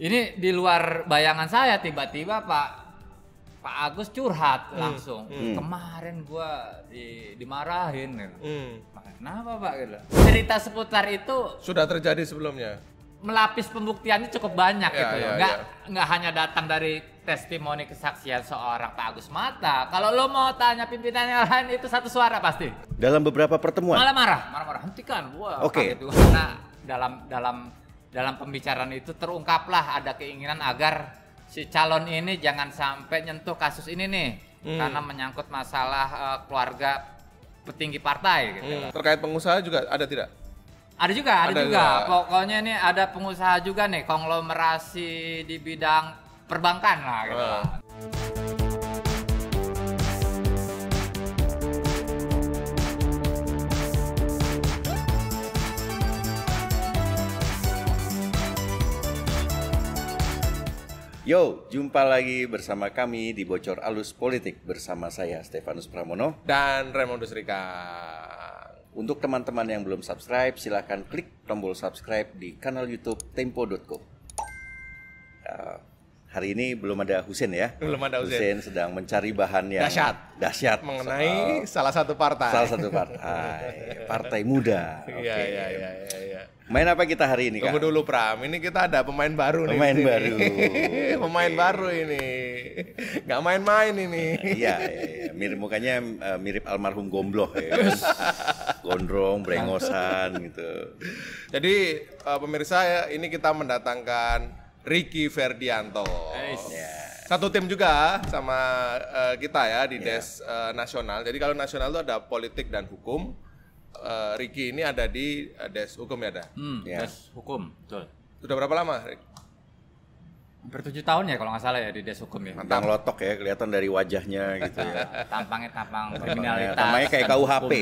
ini di luar bayangan saya tiba-tiba Pak Pak Agus curhat hmm. langsung hmm. hmm. kemarin gue di, dimarahin gitu. hmm. kenapa Pak gitu cerita seputar itu sudah terjadi sebelumnya melapis pembuktiannya cukup banyak ya, gitu ya, loh. Nggak, ya. nggak hanya datang dari testimoni kesaksian seorang Pak Agus Mata. Kalau lo mau tanya pimpinan yang lain itu satu suara pasti. Dalam beberapa pertemuan. Malah marah, marah-marah hentikan. gue oke. Okay. Karena dalam dalam dalam pembicaraan itu terungkaplah ada keinginan agar si calon ini jangan sampai nyentuh kasus ini nih hmm. karena menyangkut masalah uh, keluarga petinggi partai gitu. Hmm. Terkait pengusaha juga ada tidak? Ada juga, ada, ada juga. juga. Pokoknya ini ada pengusaha juga nih konglomerasi di bidang perbankan lah gitu. Uh. Lah. Yo, jumpa lagi bersama kami di Bocor Alus Politik bersama saya Stefanus Pramono dan Raymond Rika. Untuk teman-teman yang belum subscribe, silahkan klik tombol subscribe di kanal YouTube Tempo.co. Uh, ya, hari ini belum ada Husin ya. Belum ada Husin. Husin sedang mencari bahan yang dahsyat. Dahsyat mengenai oh. salah satu partai. Salah satu partai, partai muda. Iya, iya, iya, iya, iya. Main apa kita hari ini, Kak? Tunggu dulu, Pram. Ini kita ada pemain baru pemain nih. Pemain baru. pemain baru ini. Gak main-main ini. Iya, iya, iya. Mirip mukanya eh, mirip almarhum Gombloh ya. Gondrong, brengosan gitu. Jadi, eh, pemirsa ya, ini kita mendatangkan Ricky Ferdianto. Nice. Yeah satu tim juga sama uh, kita ya di yeah. des uh, nasional. Jadi kalau nasional itu ada politik dan hukum uh, Ricky ini ada di uh, Des Hukum ya, ada. Hmm, ya. Des Hukum, betul. Sudah berapa lama, Rick? Hampir tujuh tahun ya kalau nggak salah ya di Des Hukum ya. Tampang lotok ya, kelihatan dari wajahnya gitu ya. Tampangnya tampang iya, kriminalitas. Tampangnya kayak KUHP.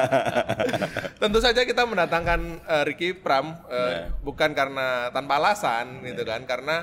Tentu saja kita mendatangkan uh, Ricky Pram uh, yeah. bukan karena tanpa alasan yeah. gitu kan, karena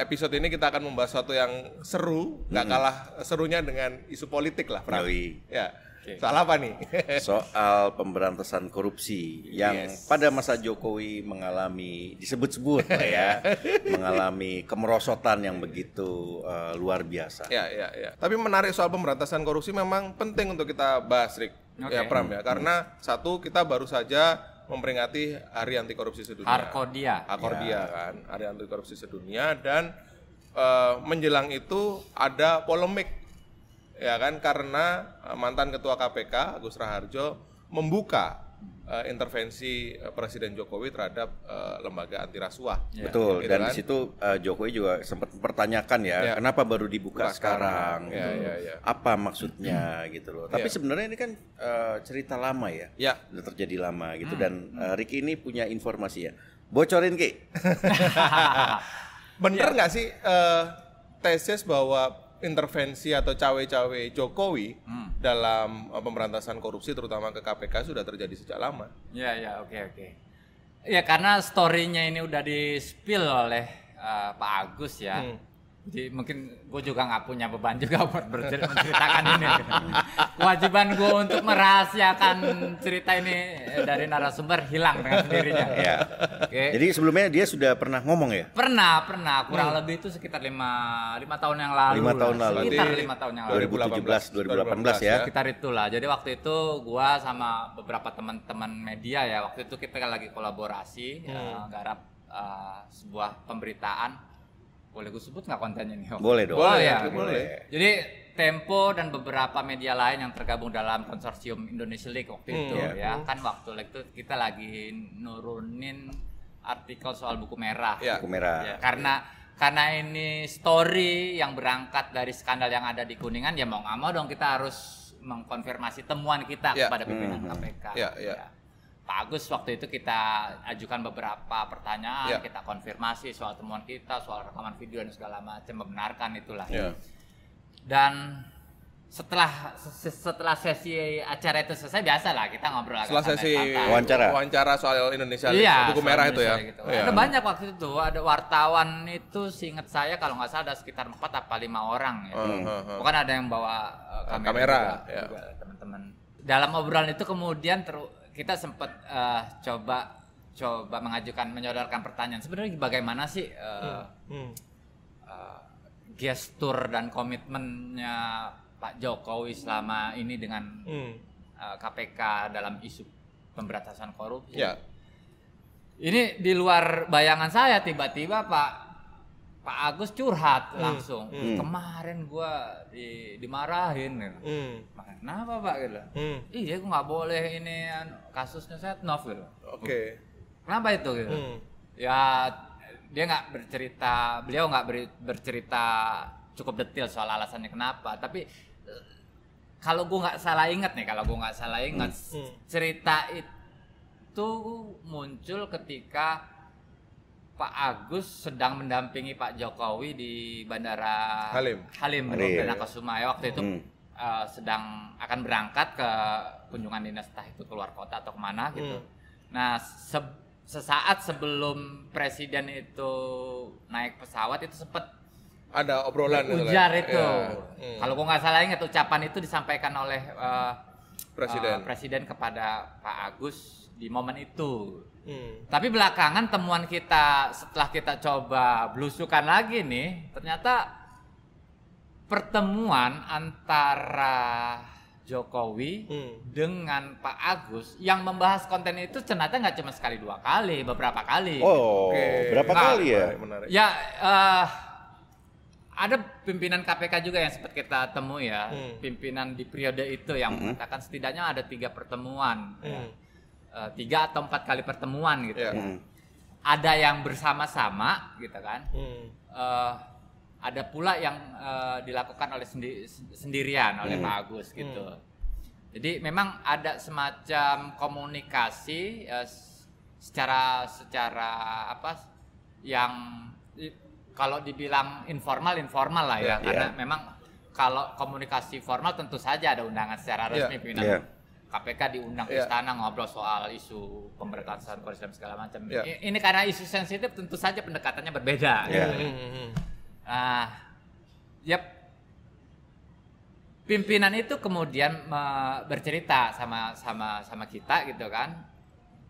episode ini kita akan membahas sesuatu yang seru, nggak -hmm. kalah serunya dengan isu politik lah, Pram. Ya Okay. Soal apa nih? Soal pemberantasan korupsi yang yes. pada masa Jokowi mengalami disebut-sebut lah ya, mengalami kemerosotan yang begitu uh, luar biasa. Ya, ya, ya. Tapi menarik soal pemberantasan korupsi memang penting untuk kita bahas, Rick. Okay. Ya, Pram ya. Hmm. Karena hmm. satu kita baru saja memperingati Hari Anti Korupsi Sedunia. Arkodia. Arkodia ya. kan, Hari Anti Korupsi Sedunia dan uh, menjelang itu ada polemik ya kan karena eh, mantan ketua KPK Agus Raharjo membuka uh, intervensi eh, Presiden Jokowi terhadap uh, lembaga anti rasuah. Ya. Betul. Gitu dan kan? di situ uh, Jokowi juga sempat mempertanyakan ya, ya, kenapa baru dibuka Buka sekarang? Ya, gitu. ya, ya. Apa maksudnya hmm. gitu loh. Tapi ya. sebenarnya ini kan uh, cerita lama ya. Ya. Sudah terjadi lama gitu hmm. dan uh, Ricky ini punya informasi ya. Bocorin Ki. Bener ya. nggak ya. sih uh, tesis bahwa intervensi atau cawe-cawe Jokowi hmm. dalam eh, pemberantasan korupsi terutama ke KPK sudah terjadi sejak lama. Ya ya oke okay, oke. Okay. Ya karena story-nya ini udah di spill oleh uh, Pak Agus ya. Hmm. Jadi mungkin gue juga nggak punya beban juga buat menceritakan ini. Kewajiban gue untuk merahasiakan cerita ini eh, dari narasumber hilang dengan sendirinya. Ya. Oke. Jadi sebelumnya dia sudah pernah ngomong ya? Pernah, pernah. Kurang hmm. lebih itu sekitar lima lima tahun yang lalu. Lima tahun lalu. Sekitar lima tahun yang lalu. 2017, 2018, 2018 ya. Sekitar itulah. Jadi waktu itu gue sama beberapa teman-teman media ya. Waktu itu kita lagi kolaborasi hmm. ya, garap uh, sebuah pemberitaan boleh gue sebut nggak kontennya nih? Om? Boleh dong. Boleh, ya, boleh. boleh. Jadi Tempo dan beberapa media lain yang tergabung dalam konsorsium Indonesia League waktu hmm, itu yeah. ya kan waktu itu kita lagi nurunin artikel soal buku merah. Yeah. Buku merah. Ya, karena karena ini story yang berangkat dari skandal yang ada di Kuningan ya mau nggak mau dong kita harus mengkonfirmasi temuan kita yeah. kepada pimpinan hmm. KPK. Yeah, yeah. Ya Pak Agus waktu itu kita ajukan beberapa pertanyaan, yeah. kita konfirmasi soal temuan kita, soal rekaman video dan segala macam membenarkan itulah. Yeah. Dan setelah setelah sesi acara itu selesai biasa lah kita ngobrol setelah agak sesi wawancara wawancara soal Indonesia iya, buku merah Indonesia itu ya gitu. iya. ada banyak waktu itu ada wartawan itu seingat saya kalau nggak salah ada sekitar empat apa lima orang ya uh, uh, uh. bukan ada yang bawa uh, kamera, kamera ya. teman-teman dalam obrolan itu kemudian terus kita sempat uh, eh, coba coba mengajukan menyodorkan pertanyaan sebenarnya bagaimana sih uh, hmm. Hmm. Uh, gestur dan komitmennya Pak Jokowi selama ini dengan hmm. uh, KPK dalam isu pemberantasan korupsi. Yeah. Ini di luar bayangan saya tiba-tiba Pak Pak Agus curhat hmm. langsung. Hmm. hmm. Kemarin gue di, dimarahin gitu. Hmm. Kenapa Pak gitu? Hmm. Iya, gue nggak boleh ini anu, kasusnya novel gitu. Oke. Okay. Kenapa itu gitu? Hmm. Ya dia nggak bercerita, beliau nggak ber, bercerita cukup detail soal alasannya kenapa, tapi eh, kalau gue nggak salah ingat nih, kalau gue nggak salah ingat hmm. hmm. cerita itu muncul ketika Pak Agus sedang mendampingi Pak Jokowi di Bandara Halim, Halim, Halim. Nakasuma ya waktu itu hmm. uh, sedang akan berangkat ke kunjungan dinas entah itu keluar kota atau kemana hmm. gitu. Nah se sesaat sebelum presiden itu naik pesawat itu sempat ada obrolan ujar kan? itu. Ya. Hmm. Kalau gue nggak salah ingat ucapan itu disampaikan oleh uh, presiden, uh, presiden kepada Pak Agus di momen itu. Hmm. Tapi belakangan temuan kita setelah kita coba blusukan lagi nih, ternyata pertemuan antara Jokowi hmm. dengan Pak Agus yang membahas konten itu ternyata nggak cuma sekali dua kali, beberapa kali. Oh, okay. berapa nah, kali ya? Ya. Uh, ada pimpinan KPK juga yang sempat kita temui ya, hmm. pimpinan di periode itu yang hmm. mengatakan setidaknya ada tiga pertemuan, hmm. ya. e, tiga atau empat kali pertemuan gitu. Yeah. ya. ya. Hmm. Ada yang bersama-sama gitu kan, hmm. e, ada pula yang e, dilakukan oleh sendi sendirian oleh hmm. Pak Agus gitu. Hmm. Jadi memang ada semacam komunikasi e, secara secara apa yang kalau dibilang informal informal lah ya yeah, karena yeah. memang kalau komunikasi formal tentu saja ada undangan secara iya. resmi yeah, pimpinan yeah. KPK diundang yeah. istana ngobrol soal isu pemberkasan korupsi dan segala macam. Yeah. Ini karena isu sensitif tentu saja pendekatannya berbeda. Yeah. Mm. Nah, yep. Pimpinan itu kemudian bercerita sama sama sama kita gitu kan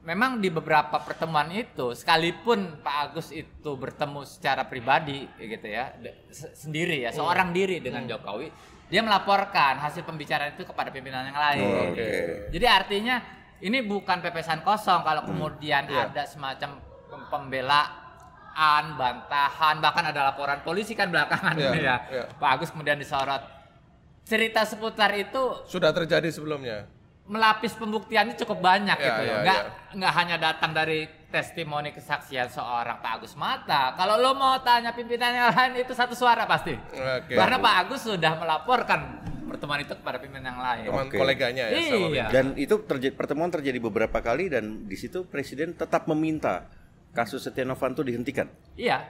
memang di beberapa pertemuan itu sekalipun Pak Agus itu bertemu secara pribadi gitu ya sendiri ya iya. seorang diri dengan iya. Jokowi dia melaporkan hasil pembicaraan itu kepada pimpinan yang lain. Oh, gitu. Okay. Jadi artinya ini bukan pepesan kosong kalau hmm. kemudian hmm. Iya. yeah. ada semacam pembelaan, bantahan, bahkan ada laporan polisi kan belakangan yeah. ini ya. Pak Agus kemudian disorot. Cerita seputar itu sudah terjadi sebelumnya melapis pembuktiannya cukup banyak yeah, gitu ya, loh. Iya, nggak yeah. nggak hanya datang dari testimoni kesaksian seorang Pak Agus Mata. Kalau lo mau tanya pimpinan yang lain itu satu suara pasti. Okay. Karena Pak Agus sudah melaporkan pertemuan itu kepada pimpinan yang lain. Teman okay. koleganya ya. Iya. dan itu terjadi pertemuan terjadi beberapa kali dan di situ presiden tetap meminta kasus Setia Novanto dihentikan. Iya.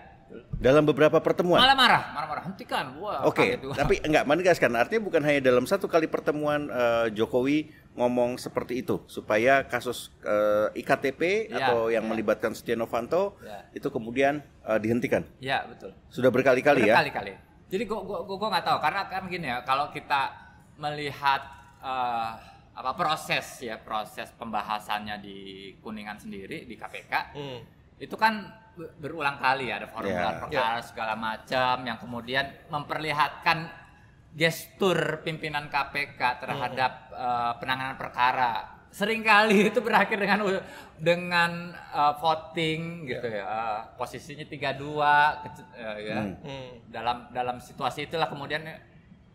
Dalam beberapa pertemuan. Malah marah, marah marah hentikan. Oke. Okay. Tapi enggak menegaskan. Artinya bukan hanya dalam satu kali pertemuan uh, Jokowi ngomong seperti itu supaya kasus uh, eh, IKTP ya, atau yang ya. melibatkan Setia Novanto ya. itu kemudian uh, dihentikan. Ya betul. Sudah berkali-kali ya. Berkali-kali. Jadi gua gua gua, nggak tahu karena kan gini ya kalau kita melihat uh, apa proses ya proses pembahasannya di Kuningan sendiri di KPK hmm. itu kan berulang kali ya ada formulir yeah. perkara yeah. segala macam yang kemudian memperlihatkan gestur pimpinan KPK terhadap hmm. uh, penanganan perkara seringkali itu berakhir dengan dengan uh, voting gitu iya. ya uh, posisinya 32 dua uh, ya hmm. hmm. dalam dalam situasi itulah kemudian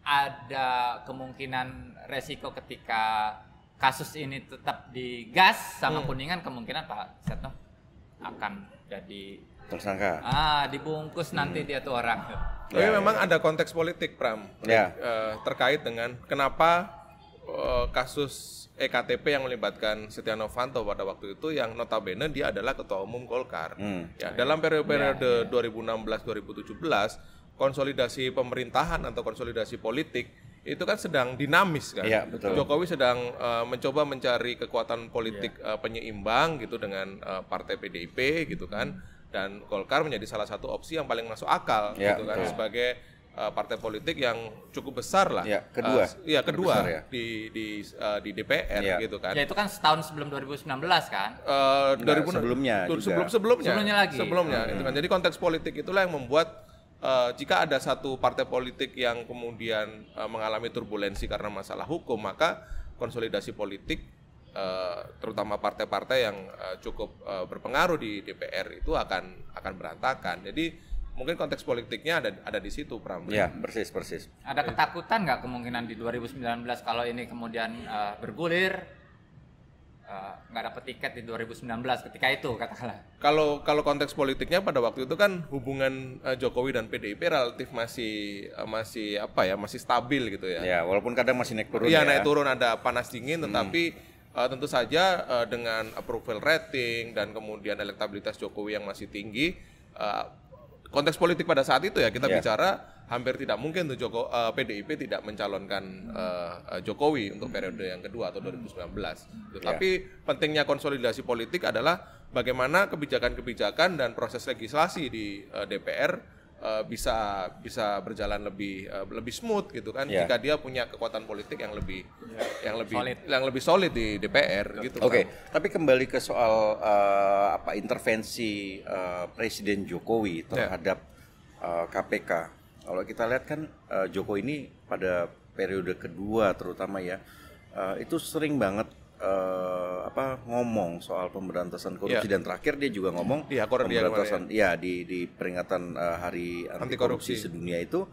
ada kemungkinan resiko ketika kasus ini tetap digas sama hmm. kuningan kemungkinan Pak Setno akan jadi tersangka. Ah, dibungkus nanti hmm. dia tuh orang. Tapi ya, ya memang ya. ada konteks politik Pram ya. eh, terkait dengan kenapa eh, kasus EKTP yang melibatkan Setia Novanto pada waktu itu yang notabene dia adalah ketua umum Golkar. Hmm. Ya, dalam periode-periode ya, ya. 2016-2017 konsolidasi pemerintahan atau konsolidasi politik itu kan sedang dinamis kan. Ya, betul. Jokowi sedang uh, mencoba mencari kekuatan politik ya. uh, penyeimbang gitu dengan uh, partai PDIP gitu kan. Hmm dan Golkar menjadi salah satu opsi yang paling masuk akal ya, gitu kan betul. sebagai uh, partai politik yang cukup besar lah. Ya, kedua. Uh, ya, kedua besar, ya. di di uh, di DPR ya. gitu kan. Ya itu kan setahun sebelum 2019 kan? Uh, nah, 2000, sebelumnya sebelum, Sebelum sebelumnya. Sebelumnya lagi. Sebelumnya hmm. itu kan. Jadi konteks politik itulah yang membuat Uh, jika ada satu partai politik yang kemudian uh, mengalami turbulensi karena masalah hukum, maka konsolidasi politik Eh, terutama partai-partai yang eh, cukup eh, berpengaruh di DPR itu akan akan berantakan. Jadi mungkin konteks politiknya ada ada di situ Pram. Iya, persis persis. Ada ketakutan nggak kemungkinan di 2019 kalau ini kemudian uh, bergulir nggak uh, dapat tiket di 2019 ketika itu katakanlah. Kalau kalau konteks politiknya pada waktu itu kan hubungan uh, Jokowi dan PDIP relatif masih uh, masih apa ya masih stabil gitu ya. Ya walaupun kadang masih naik turun. Iya ya. naik turun ada panas dingin hmm. tetapi hmm uh, tentu saja uh, dengan approval rating dan kemudian elektabilitas Jokowi yang masih tinggi uh, konteks politik pada saat itu ya kita yeah. bicara hampir tidak mungkin tuh Joko uh, PDIP tidak mencalonkan uh, Jokowi untuk periode yang kedua atau 2019. Iya. Tetapi yeah. pentingnya konsolidasi politik adalah bagaimana kebijakan-kebijakan dan proses legislasi di uh, DPR Eh, bisa bisa berjalan lebih uh, lebih smooth gitu kan yeah. jika dia punya kekuatan politik yang lebih yeah. yang lebih solid. yang lebih solid di DPR Betul. gitu. Oke, okay. kan. tapi kembali ke soal uh, apa intervensi uh, Presiden Jokowi terhadap yeah. uh, KPK. Kalau kita lihat kan uh, Jokowi ini pada periode kedua terutama ya uh, itu sering banget uh, apa ngomong soal pemberantasan korupsi yeah. dan terakhir dia juga ngomong di iya, pemberantasan ya. ya di di peringatan uh, hari anti korupsi sedunia itu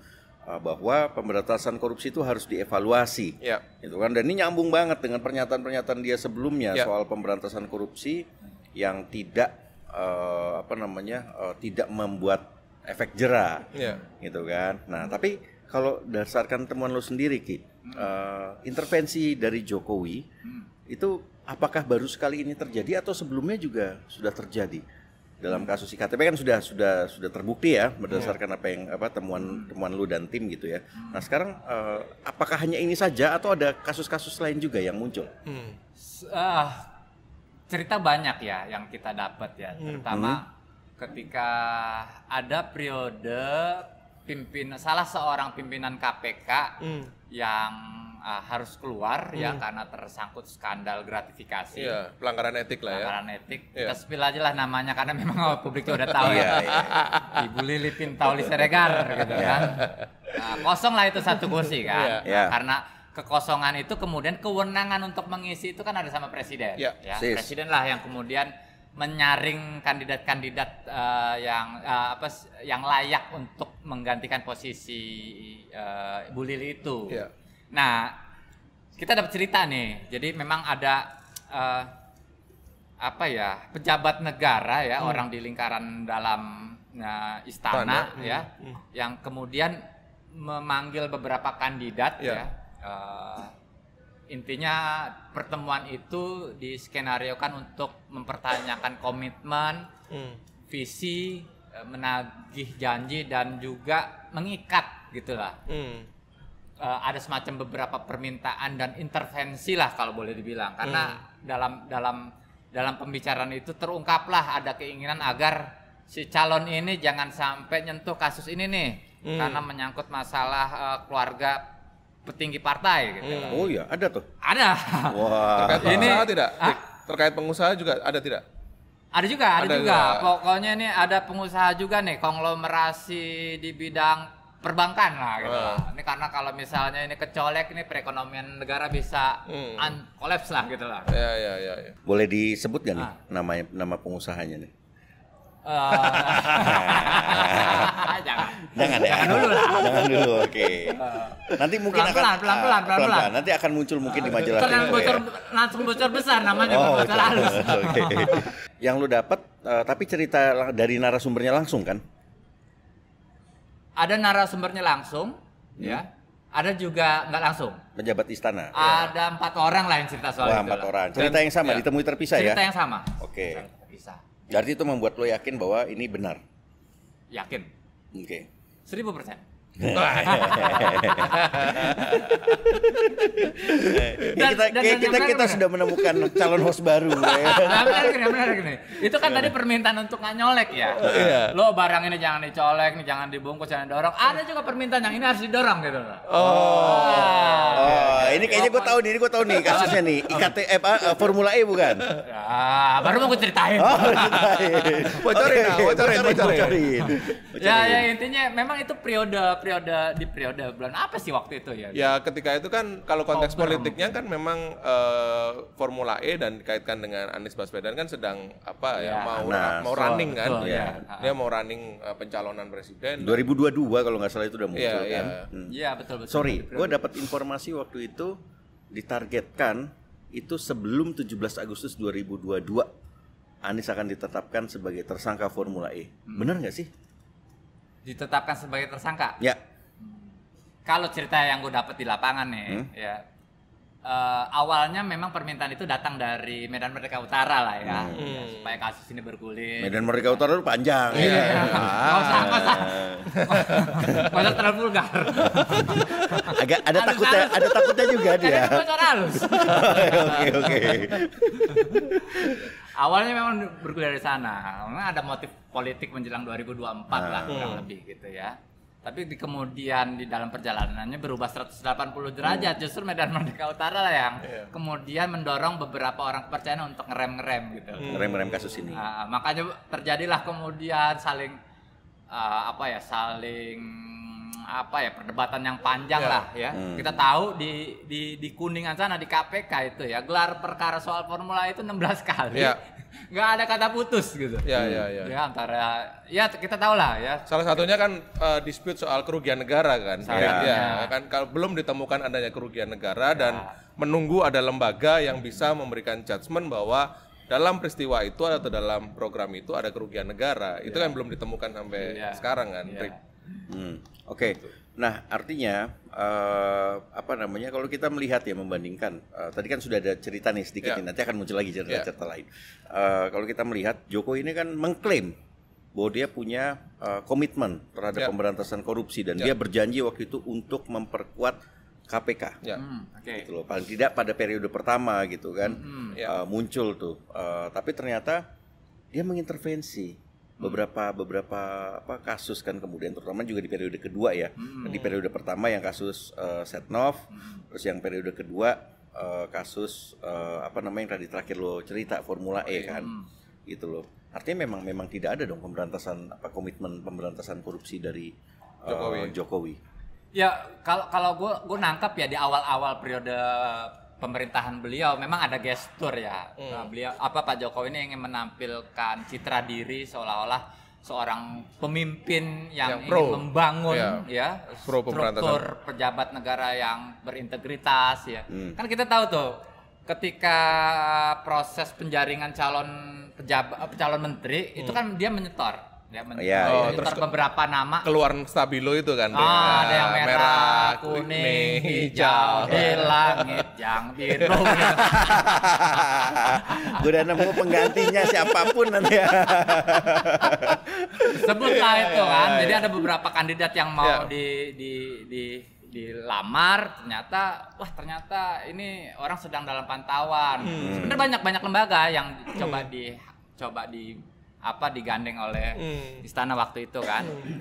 uh, bahwa pemberantasan korupsi itu harus dievaluasi. Yeah. Itu kan dan ini nyambung banget dengan pernyataan-pernyataan dia sebelumnya yeah. soal pemberantasan korupsi yang tidak uh, apa namanya uh, tidak membuat efek jerah. Yeah. Gitu kan. Nah, tapi kalau dasarkan temuan lo sendiri Ki, uh, intervensi dari Jokowi hmm itu apakah baru sekali ini terjadi atau sebelumnya juga sudah terjadi? Dalam kasus IKTP kan sudah sudah sudah terbukti ya berdasarkan iya. apa yang apa temuan temuan lu dan tim gitu ya. Nah, sekarang uh, apakah hanya ini saja atau ada kasus-kasus lain juga yang muncul? Hmm. Uh, cerita banyak ya yang kita dapat ya, hmm. terutama hmm. ketika ada periode pimpin salah seorang pimpinan KPK hmm. yang uh, harus keluar ya hmm. ya karena tersangkut skandal gratifikasi. Iya, pelanggaran etik lah pelanggaran ya. Pelanggaran etik. Iya. Kita spill aja lah namanya karena memang publik tuh udah tahu oh, ya. Iya, iya. Ibu Lili Pintauli Seregar gitu iya. kan. Nah, kosong lah itu satu kursi kan. Iya. Nah, karena kekosongan itu kemudian kewenangan untuk mengisi itu kan ada sama presiden. Iya. Ya, Sis. presiden lah yang kemudian menyaring kandidat-kandidat uh, yang uh, apa yang layak untuk menggantikan posisi uh, eh, Bu Lili itu. Yeah. Nah, kita dapat cerita nih. Jadi memang ada uh, apa ya pejabat negara ya hmm. orang di lingkaran dalam uh, istana hmm. ya hmm. yang kemudian memanggil beberapa kandidat yeah. ya. Uh, intinya pertemuan itu diskenariokan untuk mempertanyakan komitmen, hmm. visi, menagih janji dan juga mengikat gitulah. Hmm uh, ada semacam beberapa permintaan dan intervensi lah kalau boleh dibilang karena hmm. dalam dalam dalam pembicaraan itu terungkaplah ada keinginan agar si calon ini jangan sampai nyentuh kasus ini nih hmm. karena menyangkut masalah uh, keluarga petinggi partai gitu. Hmm. Kan. Oh iya, ada tuh. Ada. Wah. Terkait pengusaha tidak? Ah? Terkait pengusaha juga ada tidak? Ada juga, ada, ada juga. juga. Pokoknya ini ada pengusaha juga nih konglomerasi di bidang perbankan lah gitu. Uh. Ini karena kalau misalnya ini kecolek ini perekonomian negara bisa hmm. kolaps lah gitu lah. Ya, ya, ya, ya. Boleh disebut gak nih ah. nama nama pengusahanya nih? Uh, jangan. Jangan ya. Jangan dulu lah. Jangan dulu, oke. Okay. Uh, nanti mungkin pelan, akan ah, pelan pelan pelan pelan. Nanti akan muncul mungkin uh, di majalah bocor ya. langsung bocor besar namanya oh, bocor halus. Oke. Okay. Yang lu dapat uh, eh, tapi cerita dari narasumbernya langsung kan? ada narasumbernya langsung, hmm. ya. Ada juga nggak langsung. Pejabat istana. Ada ya. empat orang lah yang cerita soal Wah, itu. Empat orang. Cerita yang sama, ya. ditemui terpisah cerita ya. Cerita yang sama. Oke. Okay. Terpisah. Berarti itu membuat lo yakin bahwa ini benar. Yakin. Oke. Okay. Seribu persen. Eh, dan, kita dan, kita, dan, kita, benar, kita benar. sudah menemukan calon host baru. ya. Nah, benar gini, benar gini. Itu kan tadi permintaan untuk nggak nyolek ya. Oh, Lo barang ini jangan dicolek, jangan dibungkus, jangan dorong. Ada juga permintaan yang ini harus didorong gitu. Oh. oh kayaknya gue tahu nih, gue tahu nih kasusnya nih. IKT apa eh, eh, Formula E bukan? Ah, baru mau gue ceritain. Oh, ceritain. bocorin, okay. nah, bocorin, bocorin, bocorin. Ya, ya intinya memang itu periode periode di periode bulan apa sih waktu itu ya? Ya, ketika itu kan kalau konteks oh, politiknya kan memang uh, Formula E dan dikaitkan dengan Anies Baswedan kan sedang apa ya, ya mau nah, mau running kan? So, ya. ya. Dia ah. mau running uh, pencalonan presiden. 2022 kalau nggak salah itu udah muncul ya, kan? Iya, hmm. ya, betul betul. Sorry, gue dapat informasi waktu itu ditargetkan itu sebelum 17 Agustus 2022 Anies akan ditetapkan sebagai tersangka Formula E. Hmm. Benar nggak sih? Ditetapkan sebagai tersangka? Ya. Hmm. Kalau cerita yang gue dapat di lapangan nih, hmm? ya uh, awalnya memang permintaan itu datang dari Medan Merdeka Utara lah ya, hmm. ya supaya kasus ini bergulir. Medan Merdeka Utara itu panjang. Iya. Yeah. usah, ah. terlalu vulgar. Agak ada takutnya, ada takutnya juga dia. halus. Oke oke. Awalnya memang bergulir dari sana. Memang ada motif politik menjelang 2024 nah. lah ah. kurang lebih gitu ya tapi di kemudian di dalam perjalanannya berubah 180 derajat hmm. justru Medan Merdeka Utara lah yang yeah. kemudian mendorong beberapa orang kepercayaan untuk ngerem ngerem gitu hmm. ngerem ngerem kasus ini nah, makanya terjadilah kemudian saling uh, apa ya saling apa ya perdebatan yang panjang yeah. lah ya hmm. kita tahu di di di kuningan sana di KPK itu ya gelar perkara soal formula itu 16 kali yeah nggak ada kata putus gitu. Ya, hmm. ya, ya. Ya antara ya kita tahu lah ya. Salah satunya kan uh, dispute soal kerugian negara kan. Salah ya. kan kalau belum ditemukan adanya kerugian negara ya. dan menunggu ada lembaga yang bisa memberikan judgement bahwa dalam peristiwa itu atau dalam program itu ada kerugian negara. Itu ya. kan belum ditemukan sampai ya. sekarang kan. Ya. Hmm. Oke. Okay. Nah, artinya uh, apa namanya kalau kita melihat ya membandingkan uh, tadi kan sudah ada cerita nih sedikit yeah. nanti akan muncul lagi cerita-cerita yeah. Ya. lain uh, kalau kita melihat Jokowi ini kan mengklaim bahwa dia punya uh, komitmen terhadap yeah. pemberantasan korupsi dan yeah. dia berjanji waktu itu untuk memperkuat KPK, ya. hmm, okay. gitu loh. Paling tidak pada periode pertama gitu kan hmm, hmm. yeah. Ya. uh, muncul tuh. Uh, tapi ternyata dia mengintervensi beberapa beberapa apa kasus kan kemudian terutama juga di periode kedua ya hmm. di periode pertama yang kasus uh, Setnov hmm. terus yang periode kedua uh, kasus uh, apa namanya yang tadi terakhir lo cerita Formula E kan hmm. gitu loh artinya memang memang tidak ada dong pemberantasan apa komitmen pemberantasan korupsi dari uh, Jokowi. Jokowi ya kalau kalau gue gue nangkap ya di awal-awal periode pemerintahan beliau memang ada gestur ya. Hmm. Nah, beliau apa Pak Jokowi ini ingin menampilkan citra diri seolah-olah seorang pemimpin yang, yang pro. ingin membangun ya, ya pro struktur pejabat negara yang berintegritas ya. Hmm. Kan kita tahu tuh ketika proses penjaringan calon pejabat eh, calon menteri hmm. itu kan dia menyetor Ya, men- iya, oh, ya, terus beberapa nama keluar stabilo itu kan. oh, ada yang merah, merah kuning, hijau, di langit yang biru. Iya. Gue udah nemu penggantinya siapapun nanti ya. Sebutlah itu kan. Jadi ada beberapa kandidat yang mau yeah. di di di dilamar ternyata wah ternyata ini orang sedang dalam pantauan. Hmm. Sebenarnya banyak banyak lembaga yang coba hmm. di coba di apa digandeng oleh hmm. istana waktu itu kan. Hmm.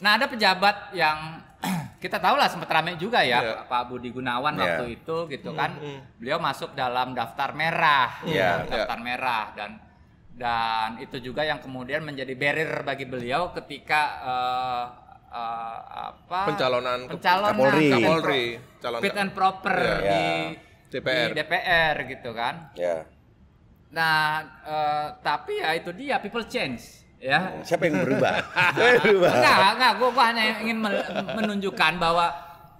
Nah ada pejabat yang kita tahu lah sempat ramai juga ya yeah. Pak Budi Gunawan yeah. waktu itu gitu hmm, kan. Mm, Beliau masuk dalam daftar merah, yeah, iya. daftar yeah. merah dan dan itu juga yang kemudian menjadi barrier bagi beliau ketika uh, uh, apa pencalonan pencalonan Kapolri, Kapolri. Calon fit and proper yeah. Iya. di DPR. di DPR gitu kan. Yeah Nah, uh, tapi ya itu dia people change ya. Siapa yang berubah? berubah? Enggak, enggak, gua, gua hanya ingin menunjukkan bahwa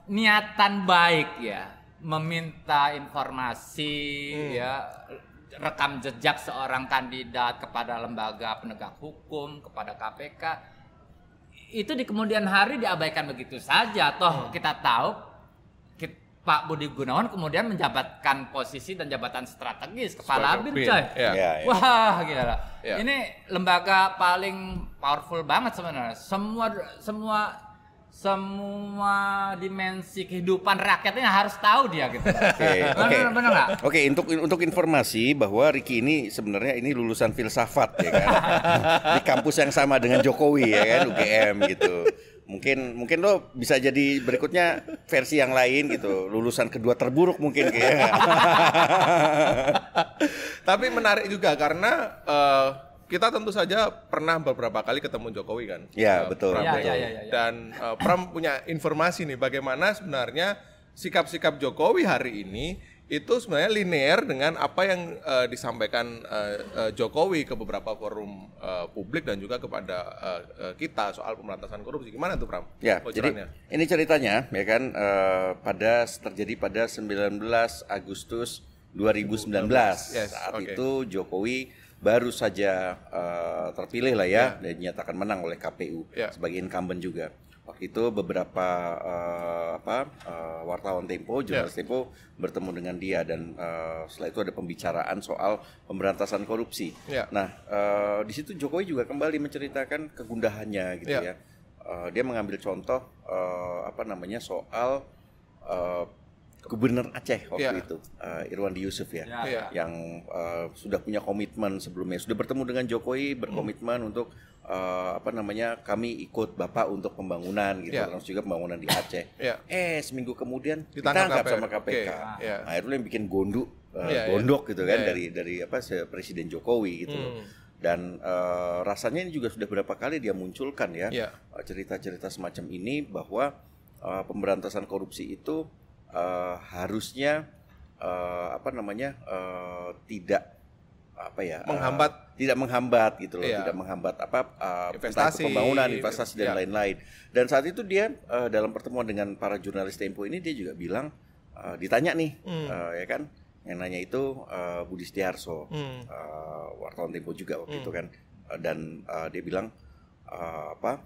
niatan baik ya meminta informasi hmm. ya rekam jejak seorang kandidat kepada lembaga penegak hukum, kepada KPK itu di kemudian hari diabaikan begitu saja toh hmm. kita tahu Pak Budi Gunawan kemudian menjabatkan posisi dan jabatan strategis kepala BIN, coy. Yeah. Yeah, yeah. Wah, gila. Yeah. Ini lembaga paling powerful banget sebenarnya. Semua semua semua dimensi kehidupan rakyatnya harus tahu dia gitu. Oke. Oke, okay, untuk untuk informasi bahwa Riki ini sebenarnya ini lulusan filsafat ya kan. Di kampus yang sama dengan Jokowi ya kan, UGM gitu mungkin mungkin lo bisa jadi berikutnya versi yang lain gitu lulusan kedua terburuk mungkin kayak tapi menarik juga karena uh, kita tentu saja pernah beberapa kali ketemu Jokowi kan ya uh, betul, Pram, ya, betul. Ya, ya, ya, ya. dan uh, Pram punya informasi nih bagaimana sebenarnya sikap-sikap Jokowi hari ini itu sebenarnya linear dengan apa yang uh, disampaikan uh, uh, Jokowi ke beberapa forum uh, publik dan juga kepada uh, uh, kita soal pemberantasan korupsi. Gimana tuh Pram? Ya, jadi ini ceritanya ya kan uh, pada terjadi pada 19 Agustus 2019. 2019. Yes, Saat okay. itu Jokowi baru saja uh, terpilih lah ya yeah. dan dinyatakan menang oleh KPU yeah. sebagai incumbent juga itu beberapa uh, apa uh, wartawan Tempo, jurnalis yeah. Tempo bertemu dengan dia dan uh, setelah itu ada pembicaraan soal pemberantasan korupsi. Yeah. Nah, uh, di situ Jokowi juga kembali menceritakan kegundahannya gitu yeah. ya. Uh, dia mengambil contoh uh, apa namanya soal uh, Gubernur Aceh waktu yeah. itu uh, Irwandi Yusuf ya yeah. Ya. yang uh, sudah punya komitmen sebelumnya sudah bertemu dengan Jokowi berkomitmen mm. untuk uh, apa namanya kami ikut bapak untuk pembangunan gitu yeah. terus juga pembangunan di Aceh yeah. eh seminggu kemudian ditangkap, ditangkap ya? sama KPK okay. yeah. nah, iya. akhirnya yang bikin eh, iya, iya. gondok, uh, yeah, gondok yeah. gitu kan yeah. dari dari apa presiden Jokowi gitu hmm. Dan uh, rasanya ini juga sudah berapa kali dia munculkan ya cerita-cerita semacam ini bahwa uh, pemberantasan korupsi itu uh, harusnya uh, apa namanya uh, tidak apa ya menghambat uh, tidak menghambat gitu loh iya. tidak menghambat apa uh, investasi pembangunan investasi dan iya. lain-lain iya. dan saat itu dia uh, dalam pertemuan dengan para jurnalis Tempo ini dia juga bilang uh, ditanya nih hmm. uh, ya kan yang nanya itu uh, Budi Setiarso hmm. uh, wartawan Tempo juga waktu hmm. itu kan uh, dan uh, dia bilang uh, apa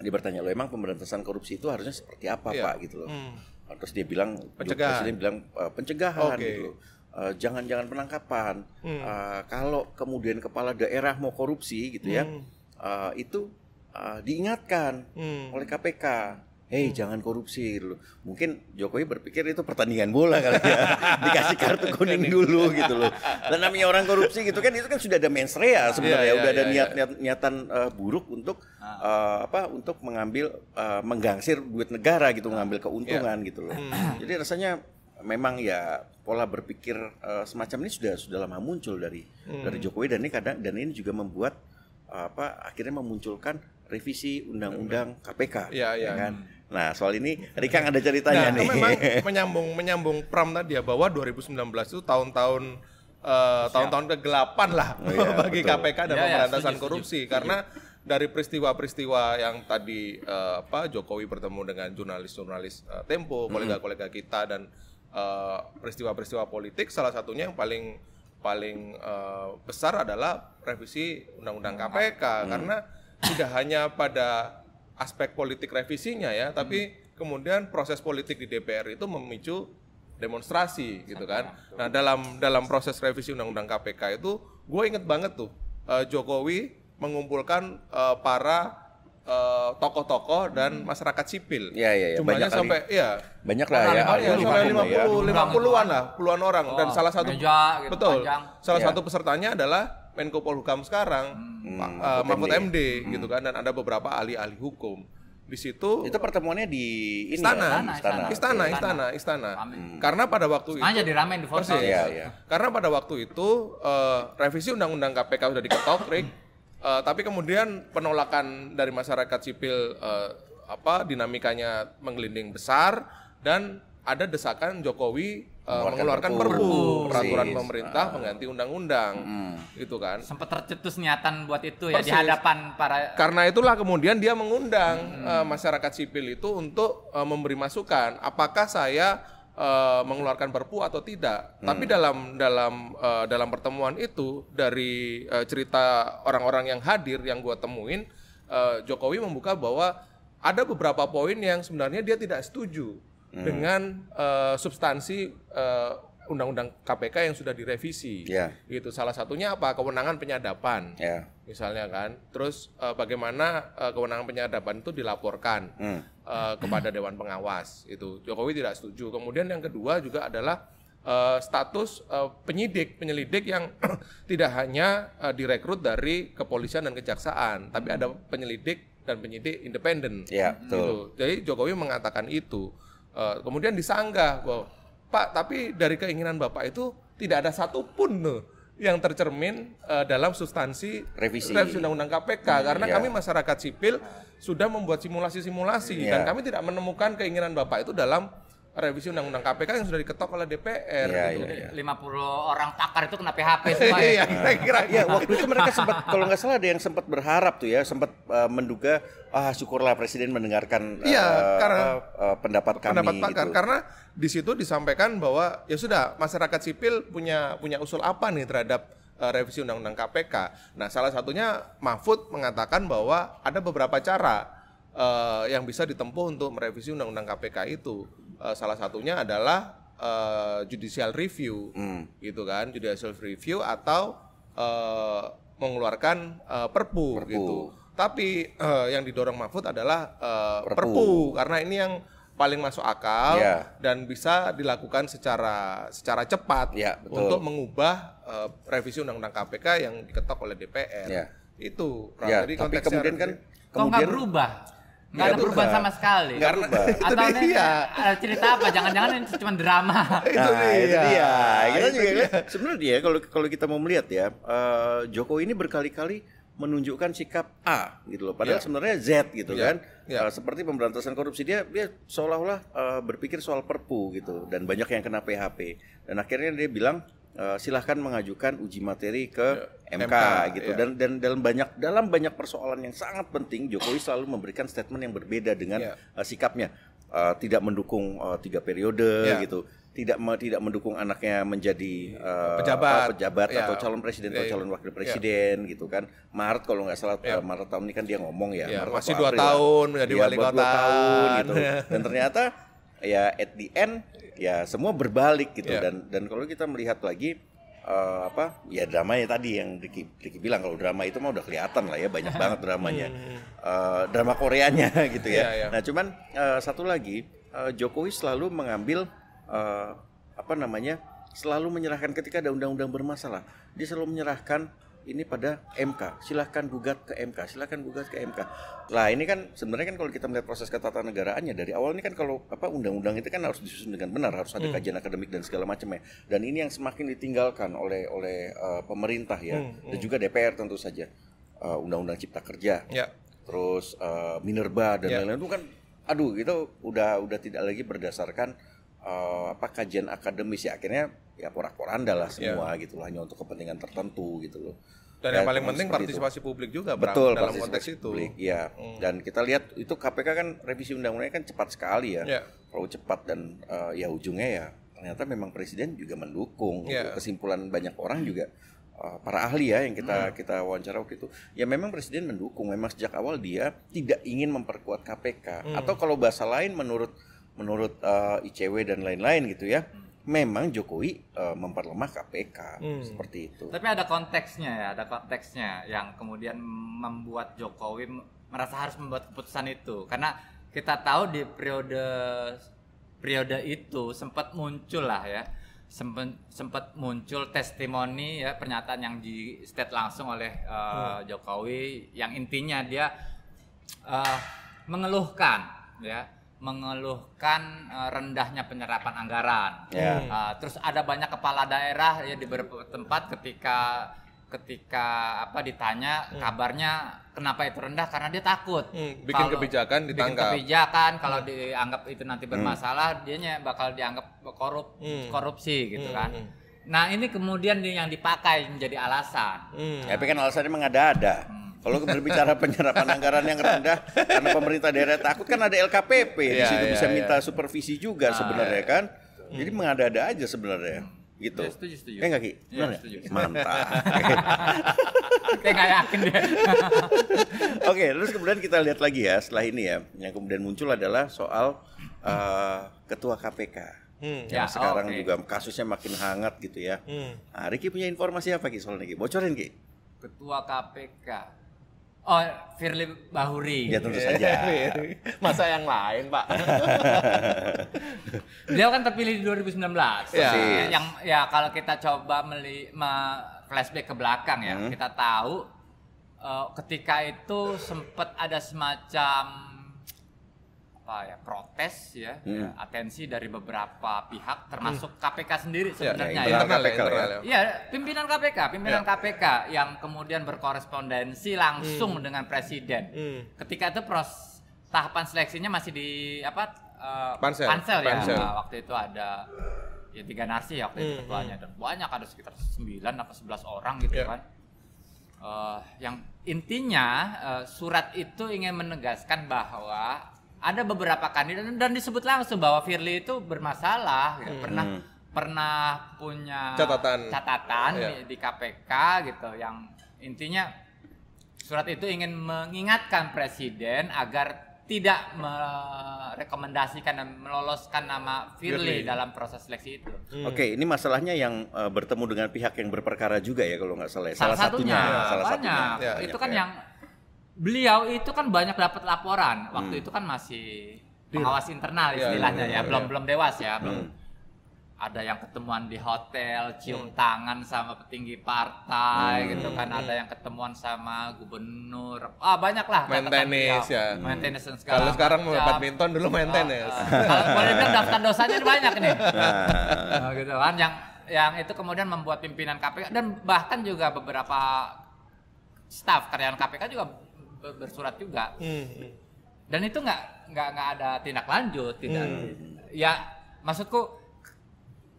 dia bertanya lo emang pemberantasan korupsi itu harusnya seperti apa iya. pak gitu loh hmm. terus dia bilang pencegahan. presiden bilang uh, pencegahan okay. gitu loh Eh, jangan-jangan uh, penangkapan. Hmm. Uh, kalau kemudian kepala daerah mau korupsi gitu ya, hmm. ya, uh, itu uh, diingatkan hmm. oleh KPK. Hei, hmm. jangan korupsi loh Mungkin Jokowi berpikir itu pertandingan bola kali ya. Dikasih kartu kuning dulu gitu loh. Dan namanya orang korupsi gitu kan itu kan sudah ada mens rea ah, sebenarnya, ya, ya, udah ya, ada niat-niat iya. niatan uh, buruk untuk uh, apa? untuk mengambil uh, menggangsir duit negara gitu, ah. mengambil keuntungan gitu loh. Hmm. Jadi rasanya memang ya pola berpikir uh, semacam ini sudah sudah lama muncul dari hmm. dari Jokowi dan ini kadang dan ini juga membuat uh, apa akhirnya memunculkan revisi undang-undang KPK hmm. ya, ya. ya kan hmm. nah soal ini Rikang ada ceritanya nah, nih memang menyambung menyambung Pram tadi ya bahwa 2019 itu tahun-tahun tahun eh, tahun-tahun kegelapan lah oh, iya, bagi betul. KPK dan ya, pemberantasan ya, korupsi setuju. karena dari peristiwa-peristiwa yang tadi uh, apa Jokowi bertemu dengan jurnalis-jurnalis uh, Tempo, hmm. kolega-kolega kita dan Eh, peristiwa-peristiwa uh, politik salah satunya yang paling paling uh, besar adalah revisi undang-undang KPK hmm. hmm. karena tidak hanya pada aspek politik revisinya ya hmm. tapi kemudian proses politik di DPR itu memicu demonstrasi gitu kan nah dalam dalam proses revisi undang-undang KPK itu gue inget banget tuh uh, Jokowi mengumpulkan uh, para tokoh eh, tokoh uh, dan masyarakat sipil. Iya iya iya. Jumlahnya banyak sampai iya. ya, kali. ya Banyak lah ya. ya sampai 50 50 an lah, puluhan orang oh, dan salah satu meja, gitu, betul. Panjang. Salah ya. satu pesertanya adalah Menko Polhukam sekarang, hmm, Pak, uh, Mahfud MD, MD hmm. gitu kan dan ada beberapa ahli-ahli hukum. Di situ Itu pertemuannya di ini istana, ya? istana, istana, istana, istana, istana. Hmm. Karena pada waktu Sengaja itu diramein di foto. Persis, ya, ya. Karena pada waktu itu uh, revisi undang-undang KPK sudah diketok, Uh, tapi kemudian penolakan dari masyarakat sipil uh, apa dinamikanya menggelinding besar dan ada desakan Jokowi uh, mengeluarkan perpu, peraturan Sis. pemerintah mengganti ah. undang-undang hmm. gitu kan sempat tercetus niatan buat itu Persis. ya di hadapan para karena itulah kemudian dia mengundang hmm. uh, masyarakat sipil itu untuk uh, memberi masukan apakah saya uh, mengeluarkan perpu atau tidak. Hmm. Tapi dalam dalam uh, dalam pertemuan itu dari uh, cerita orang-orang yang hadir yang gue temuin, uh, Jokowi membuka bahwa ada beberapa poin yang sebenarnya dia tidak setuju hmm. dengan uh, substansi uh, undang-undang KPK yang sudah direvisi. Yeah. Gitu. Salah satunya apa? Kewenangan penyadapan. Yeah misalnya kan. Terus uh, bagaimana uh, kewenangan penyadapan itu dilaporkan hmm. uh, kepada dewan pengawas itu. Jokowi tidak setuju. Kemudian yang kedua juga adalah uh, status uh, penyidik penyelidik yang tidak hanya uh, direkrut dari kepolisian dan kejaksaan, tapi ada penyelidik dan penyidik independen. Ya, Gitu. Jadi Jokowi mengatakan itu. Uh, kemudian disanggah bahwa Pak, tapi dari keinginan Bapak itu tidak ada satupun yang tercermin uh, dalam substansi revisi undang-undang KPK hmm, karena iya. kami masyarakat sipil sudah membuat simulasi-simulasi iya. dan kami tidak menemukan keinginan Bapak itu dalam revisi undang-undang KPK yang sudah diketok oleh DPR ya, gitu. Ya, ya. 50 orang takar itu kena PHP semua iya, ya. kira-kira. Iya. ya, gitu. waktu itu mereka sempat kalau nggak salah ada yang sempat berharap tuh ya, sempat uh, menduga ah syukurlah presiden mendengarkan ya, uh, karena, uh, uh, pendapat kami pendapat pakar gitu. karena di situ disampaikan bahwa ya sudah masyarakat sipil punya punya usul apa nih terhadap revisi undang-undang KPK. Nah, salah satunya Mahfud mengatakan bahwa ada beberapa cara uh, yang bisa ditempuh untuk merevisi undang-undang KPK itu. Uh, salah satunya adalah uh, judicial review, hmm. gitu kan, judicial review atau uh, mengeluarkan uh, perpu, perpu gitu. Tapi uh, yang didorong Mahfud adalah uh, perpu. perpu karena ini yang paling masuk akal yeah. dan bisa dilakukan secara secara cepat yeah, betul. untuk mengubah uh, revisi undang-undang KPK yang diketok oleh DPR. Yeah. Itu. yeah, iya, jadi tapi kemudian kan kemudian berubah Gak ada perubahan sama sekali. Gak karena atau nih iya. Eh, cerita apa? Jangan-jangan ini cuma drama. Nah, itu dia. Nah, itu dia. Nah, itu juga sebenarnya kalau kalau kita mau melihat ya, uh, Jokowi ini berkali-kali menunjukkan sikap A gitu loh. Padahal yeah. sebenarnya Z gitu yeah. kan. Yeah. Ya. Uh, seperti pemberantasan korupsi dia dia seolah-olah uh, berpikir soal perpu gitu dan banyak yang kena PHP. Dan akhirnya dia bilang uh, silahkan mengajukan uji materi ke ya, MK, MK gitu ya. dan dan dalam banyak dalam banyak persoalan yang sangat penting Jokowi selalu memberikan statement yang berbeda dengan ya. uh, sikapnya uh, tidak mendukung uh, tiga periode ya. gitu tidak me, tidak mendukung anaknya menjadi uh, pejabat, pejabat ya, atau calon presiden atau iya, iya. calon wakil presiden ya. gitu kan Maret kalau nggak salah ya. Maret tahun ini kan dia ngomong ya, ya Maret masih dua tahun menjadi wali kota tahun gitu dan ternyata ya at the end ya semua berbalik gitu yeah. dan dan kalau kita melihat lagi uh, apa ya drama ya tadi yang Diki, Diki bilang kalau drama itu mah udah kelihatan lah ya banyak banget dramanya uh, drama Koreanya gitu ya. Yeah, yeah. Nah cuman uh, satu lagi uh, Jokowi selalu mengambil uh, apa namanya selalu menyerahkan ketika ada undang-undang bermasalah dia selalu menyerahkan ini pada MK. Silahkan gugat ke MK, silahkan gugat ke MK. Lah ini kan sebenarnya kan kalau kita melihat proses ketatanegaraannya dari awal ini kan kalau apa undang-undang itu kan harus disusun dengan benar, harus ada hmm. kajian akademik dan segala macam ya. Dan ini yang semakin ditinggalkan oleh oleh uh, pemerintah ya hmm, hmm. dan juga DPR tentu saja. undang eh, undang-undang Cipta Kerja, yeah. terus uh, Minerba dan ya. lain-lain yeah. itu kan, aduh itu udah udah tidak lagi berdasarkan uh, apa kajian akademis ya akhirnya ya porak-poranda lah iya. semua yeah. gitu loh hanya untuk kepentingan tertentu gitu loh. Dan dan ya, yang paling penting partisipasi itu. publik juga betul dalam konteks itu. Publik, ya. Hmm. Dan kita lihat itu KPK kan revisi undang-undangnya kan cepat sekali ya, yeah. terlalu cepat dan uh, ya ujungnya ya ternyata memang presiden juga mendukung gitu. yeah. kesimpulan banyak orang juga uh, para ahli ya yang kita hmm. kita wawancara waktu itu ya memang presiden mendukung memang sejak awal dia tidak ingin memperkuat KPK hmm. atau kalau bahasa lain menurut menurut uh, eh, ICW dan lain-lain gitu ya memang Jokowi uh, memperlemah KPK hmm. seperti itu. Tapi ada konteksnya ya, ada konteksnya yang kemudian membuat Jokowi merasa harus membuat keputusan itu karena kita tahu di periode periode itu sempat muncul lah ya sempat muncul testimoni ya pernyataan yang di state langsung oleh uh, hmm. Jokowi yang intinya dia uh, mengeluhkan ya mengeluhkan uh, rendahnya penyerapan anggaran. Yeah. Ya. Uh, terus ada banyak kepala daerah ya di beberapa tempat ketika ketika apa ditanya yeah. Hmm. kabarnya kenapa itu rendah karena dia takut hmm. bikin kalau, kebijakan ditangkap bikin kebijakan kalau hmm. dianggap itu nanti bermasalah mm. dianya bakal dianggap korup korupsi gitu kan nah ini kemudian yang dipakai menjadi alasan ya tapi kan alasannya mengada-ada hmm kalau berbicara penyerapan anggaran yang rendah karena pemerintah daerah takut kan ada LKPP ya, di iya, situ ya, bisa ya. minta supervisi juga ah, sebenarnya ya. kan. Hmm. Jadi mengada-ada aja sebenarnya. gitu. Ya, setuju, setuju. Eh ya enggak ya, ya, setuju. Mantap. Kayak nggak yakin deh. Oke, terus kemudian kita lihat lagi ya setelah ini ya. Yang kemudian muncul adalah soal uh, ketua KPK. Hmm. Yang ya, sekarang okay. juga kasusnya makin hangat gitu ya. Hmm. Nah, Riki punya informasi apa Ki soal ini Bocorin Ki. Ketua KPK. Oh, Firly Bahuri. Ya tentu iya. saja. Masa yang lain, Pak. Beliau kan terpilih di 2019. Ya. Nah, yang ya kalau kita coba meli, me, flashback ke belakang ya, hmm. kita tahu uh, ketika itu sempat ada semacam apa ya protes ya, hmm. atensi dari beberapa pihak termasuk hmm. KPK sendiri iya, sebenarnya ya. ya. KPK, ya. ya, pimpinan KPK, pimpinan ya. KPK yang kemudian berkorespondensi langsung hmm. dengan presiden. Hmm. Ketika itu pros tahapan seleksinya masih di apa uh, pansel. pansel ya. Pansel. Nah, waktu itu ada ya tiga narsi ya waktu itu hmm, ketuanya hmm. dan banyak ada sekitar 9 atau 11 orang gitu ya. kan. Uh, yang intinya uh, surat itu ingin menegaskan bahwa ada beberapa kandidat dan disebut langsung bahwa Firly itu bermasalah gitu. hmm. pernah hmm. pernah punya catatan catatan iya. di, di KPK gitu yang intinya surat itu ingin mengingatkan presiden agar tidak merekomendasikan dan meloloskan nama Firly dalam proses seleksi itu. Hmm. Oke, ini masalahnya yang uh, bertemu dengan pihak yang berperkara juga ya kalau nggak salah. Ya. Salah, salah satunya, salah satunya. Ya, itu ya, kan ya. yang iya beliau itu kan banyak dapat laporan waktu hmm. itu kan masih pengawas internal iya, istilahnya iya, ya, ya, ya, ya. belum belum dewas ya hmm. belum ada yang ketemuan di hotel cium hmm. tangan sama petinggi partai hmm. gitu kan hmm. ada yang ketemuan sama gubernur ah banyak lah main tenis ya main hmm. tenis dan segala kalau sekarang mau badminton dulu main ah, tenis ah. kalau boleh daftar dosanya banyak nih nah, ah, gitu kan yang yang itu kemudian membuat pimpinan KPK dan bahkan juga beberapa staff karyawan KPK juga bersurat juga hmm, hmm. dan itu nggak nggak nggak ada tindak lanjut tidak hmm. ya maksudku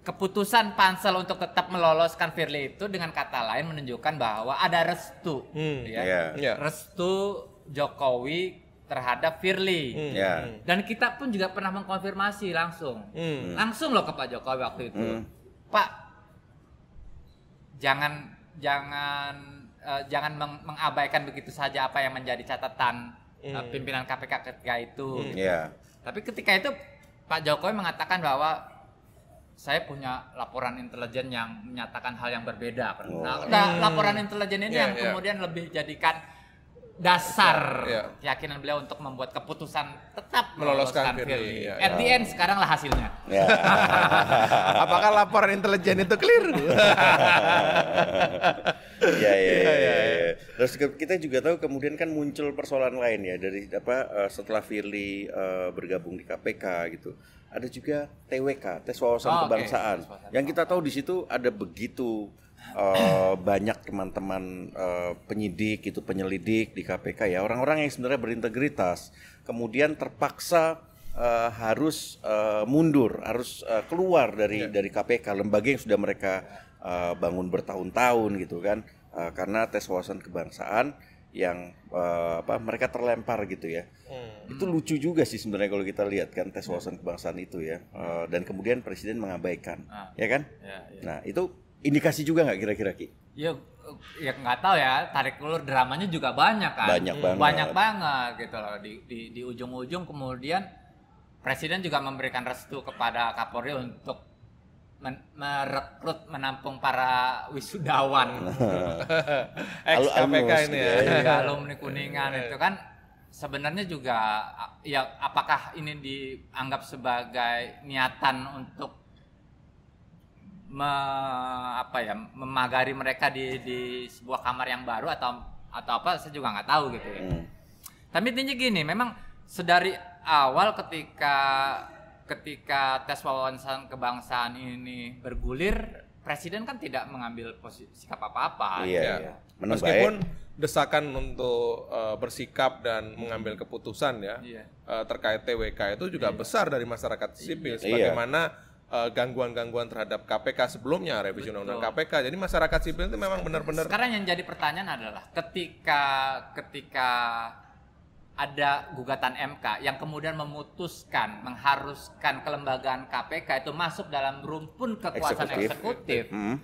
keputusan pansel untuk tetap meloloskan Firly itu dengan kata lain menunjukkan bahwa ada restu hmm. ya yeah. Ya. restu Jokowi terhadap Firly hmm. yeah. dan kita pun juga pernah mengkonfirmasi langsung hmm. hmm. langsung loh ke Pak Jokowi waktu itu hmm. Pak jangan jangan uh, jangan meng mengabaikan begitu saja apa yang menjadi catatan uh, pimpinan KPK ketika itu. Gitu. Iya. Yeah. Tapi ketika itu Pak Jokowi mengatakan bahwa saya punya laporan intelijen yang menyatakan hal yang berbeda. Oh. Nah, hmm. laporan intelijen ini yeah, yang yeah. kemudian lebih jadikan dasar yeah. keyakinan beliau untuk membuat keputusan tetap meloloskan, Firly. Yeah, At the end sekarang lah hasilnya. Yeah. Apakah laporan intelijen itu clear? Iya iya Terus kita juga tahu kemudian kan muncul persoalan lain ya dari apa eh, setelah Firly eh, bergabung di KPK gitu. Ada juga TWK, tes wawasan oh, kebangsaan. Okay. Yang kita tahu di situ ada begitu uh, banyak teman-teman uh, penyidik itu penyelidik di KPK ya, orang-orang yang sebenarnya berintegritas kemudian terpaksa uh, harus uh, mundur, harus uh, keluar dari yeah. dari KPK, lembaga yang sudah mereka uh, bangun bertahun-tahun gitu kan uh, karena tes wawasan kebangsaan yang uh, apa mereka terlempar gitu ya hmm. itu lucu juga sih sebenarnya kalau kita lihat kan tes wawasan kebangsaan itu ya uh, dan kemudian presiden mengabaikan ah. ya kan ya, ya. nah itu indikasi juga nggak kira-kira ki ya ya nggak tahu ya tarik ulur dramanya juga banyak kan banyak banget banyak banget gitu loh di di, di ujung-ujung kemudian presiden juga memberikan restu kepada Kapolri untuk men merekrut menampung para wisudawan ex KPK ini ya, ya. alumni kuningan iya. itu kan sebenarnya juga ya apakah ini dianggap sebagai niatan untuk me, apa ya memagari mereka di di sebuah kamar yang baru atau atau apa saya juga nggak tahu gitu ya. Hmm. Tapi intinya gini, memang sedari awal ketika ketika tes wawasan kebangsaan ini bergulir, presiden kan tidak mengambil posisi sikap apa-apa. Iya. Ya. Iya. Meskipun desakan untuk uh, bersikap dan mengambil keputusan ya iya. uh, terkait TWK itu juga iya. besar dari masyarakat sipil. Iya. Sebagaimana eh, gangguan-gangguan terhadap KPK sebelumnya revisi undang-undang KPK. Jadi masyarakat sipil itu memang benar-benar. Sekarang yang jadi pertanyaan adalah ketika ketika ada gugatan MK yang kemudian memutuskan mengharuskan kelembagaan KPK itu masuk dalam rumpun kekuasaan eksekutif, eksekutif hmm.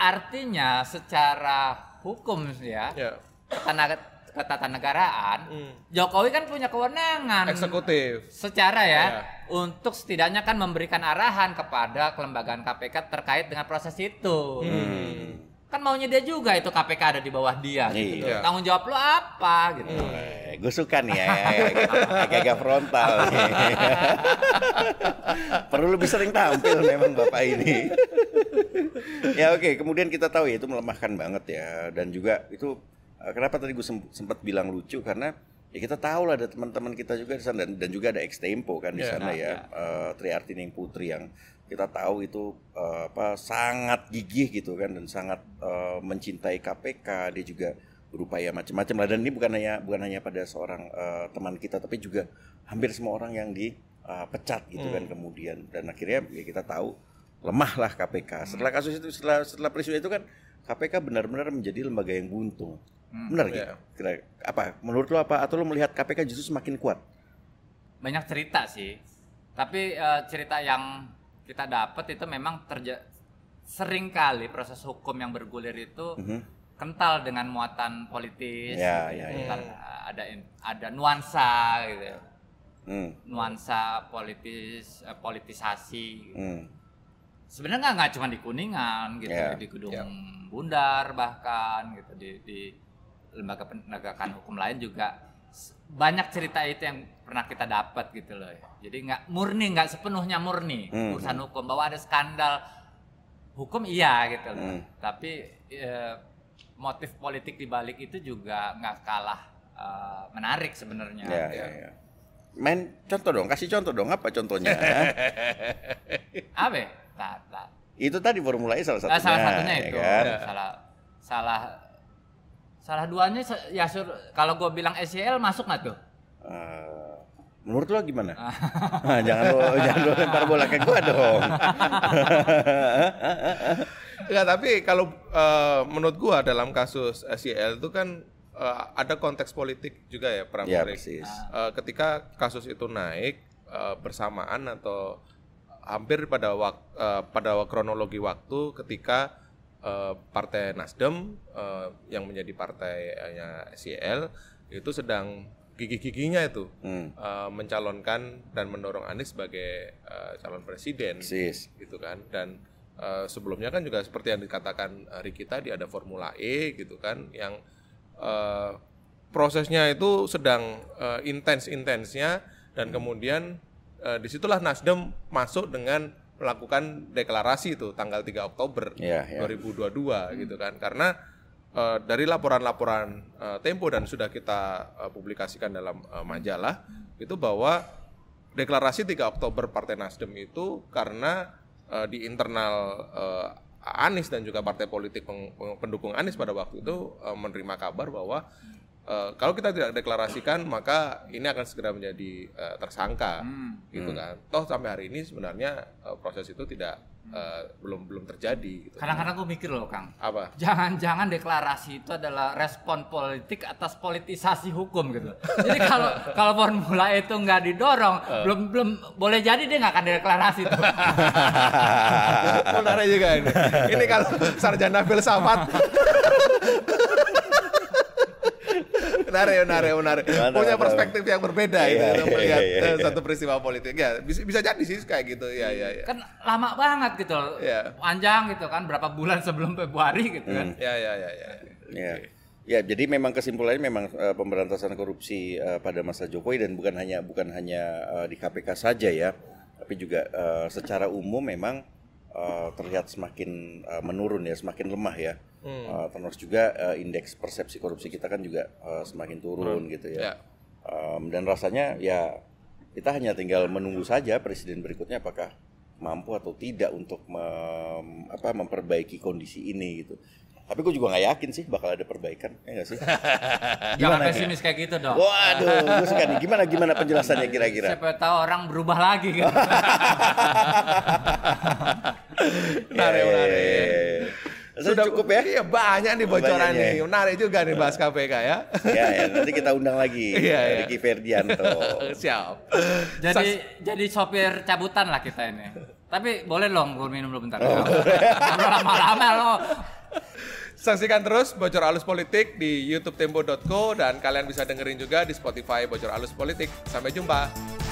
artinya secara hukum ya yeah. Ya. ketatanegaraan mm. Jokowi kan punya kewenangan eksekutif secara ya yeah. untuk setidaknya kan memberikan arahan kepada kelembagaan KPK terkait dengan proses itu mm kan maunya dia juga itu KPK ada di bawah dia gitu. Iya. Tanggung jawab lo apa gitu. Eh, iya. gue suka nih ya, agak-agak frontal. Perlu lebih sering tampil memang bapak ini. ya oke, okay. kemudian kita tahu ya itu melemahkan banget ya dan juga itu eh, kenapa tadi gue sempat bilang lucu karena ya kita tahu lah ada teman-teman kita juga di sana dan, juga ada extempo kan di yeah, sana nah, ya, yeah. Iya. Uh, Triartining Putri yang kita tahu itu uh, apa sangat gigih gitu kan dan sangat uh, mencintai KPK dia juga berupaya macam-macam lah dan ini bukan hanya bukan hanya pada seorang uh, teman kita tapi juga hampir semua orang yang dipecat gitu kan hmm. kan kemudian dan akhirnya ya kita tahu lemahlah KPK setelah kasus itu setelah setelah peristiwa itu kan KPK benar-benar menjadi lembaga yang buntung hmm, benar yeah. gitu iya. apa menurut lo apa atau lo melihat KPK justru semakin kuat banyak cerita sih tapi uh, cerita yang kita dapat itu memang terja sering kali proses hukum yang bergulir itu mm -hmm. kental dengan muatan politis, yeah, gitu, yeah, Yeah. ada ada nuansa gitu, mm. nuansa politis eh, politisasi. Gitu. Mm. Sebenarnya nggak cuma di Kuningan gitu, yeah. di Gedung yeah. Bundar bahkan gitu di, di lembaga penegakan hukum lain juga banyak cerita itu yang pernah kita dapat gitu loh. Jadi nggak murni, nggak sepenuhnya murni hmm. urusan hmm. hukum. Bahwa ada skandal hukum iya gitu loh. Hmm. Tapi e, motif politik di balik itu juga nggak kalah e, menarik sebenarnya. Ya, gitu. ya, ya. Main contoh dong, kasih contoh dong. Apa contohnya? Ya? Apa? Nah, nah. Itu tadi formula E salah satunya. Nah, salah satunya ya itu. Ya kan? Salah salah Salah duanya ya sur, kalau gue bilang SCL masuk nggak tuh? Uh, menurut lo gimana? nah, jangan lo jangan lo lempar bola ke gue dong. Enggak, ya, tapi kalau uh, menurut gue dalam kasus SCL itu kan uh, ada konteks politik juga ya perang ya, persis. Uh, ketika kasus itu naik uh, bersamaan atau hampir pada wak, uh, pada kronologi waktu ketika Eh, partai Nasdem uh, yang menjadi partainya SIL itu sedang gigi-giginya itu hmm. uh, mencalonkan dan mendorong Anies sebagai uh, calon presiden, Sis. gitu kan. Dan uh, sebelumnya kan juga seperti yang dikatakan Riki tadi ada Formula E, gitu kan, yang uh, prosesnya itu sedang uh, intens-intensnya dan hmm. kemudian uh, disitulah Nasdem masuk dengan melakukan deklarasi itu tanggal 3 Oktober ya, ya. 2022 gitu kan karena uh, dari laporan-laporan uh, Tempo dan sudah kita uh, publikasikan dalam uh, majalah itu bahwa deklarasi 3 Oktober Partai Nasdem itu karena uh, di internal uh, Anies dan juga partai politik pendukung Anies pada waktu itu menerima kabar bahwa Eh, kalau kita tidak deklarasikan maka ini akan segera menjadi uh, tersangka hmm. gitu hmm. kan toh sampai hari ini sebenarnya uh, proses itu tidak uh, belum belum terjadi gitu. kadang-kadang gue mikir loh kang apa jangan-jangan deklarasi itu adalah respon politik atas politisasi hukum gitu jadi kalau kalau formula e itu nggak didorong uh. belum belum boleh jadi dia nggak akan deklarasi itu menarik juga ini ini kalau sarjana filsafat menarik, menarik, oh, menarik. Oh, Punya perspektif yang berbeda ya melihat iya, eh, satu peristiwa politik. Ya, bisa, bisa jadi sih kayak gitu. Ya, ya, ya. Kan lama banget gitu. Ya. Panjang gitu kan berapa bulan sebelum Februari gitu kan. Ya, ya, ya, ya. Ya. Ya, jadi memang kesimpulannya memang uh, pemberantasan korupsi uh, pada masa Jokowi dan bukan hanya bukan hanya uh, di KPK saja ya, tapi juga uh, secara umum memang uh, terlihat semakin uh, menurun ya, semakin lemah ya. Hmm. Uh, terus juga uh, indeks persepsi korupsi kita kan juga uh, semakin turun hmm. gitu ya. Yeah. Ya. Um, dan rasanya ya kita hanya tinggal menunggu saja presiden berikutnya apakah mampu atau tidak untuk mem, apa, memperbaiki kondisi ini gitu. Tapi gue juga gak yakin sih bakal ada perbaikan, ya gak sih? Gimana Jangan ya? pesimis kayak gitu dong. Waduh, gue suka nih. Gimana gimana penjelasannya kira-kira? Siapa tahu orang berubah lagi kan. menarik, eh, menarik. Saya Sudah cukup ya? Iya banyak nih bocoran nih. Ya. Menarik juga nih bahas KPK nah. ya. Iya ya, nanti kita undang lagi ya, Ricky Ferdianto. Siap. Jadi jadi sopir cabutan lah kita ini. Tapi boleh dong gue minum dulu bentar. Oh. Lama-lama lo. Saksikan terus Bocor Alus Politik di youtubetempo.co dan kalian bisa dengerin juga di Spotify Bocor Alus Politik. Sampai jumpa.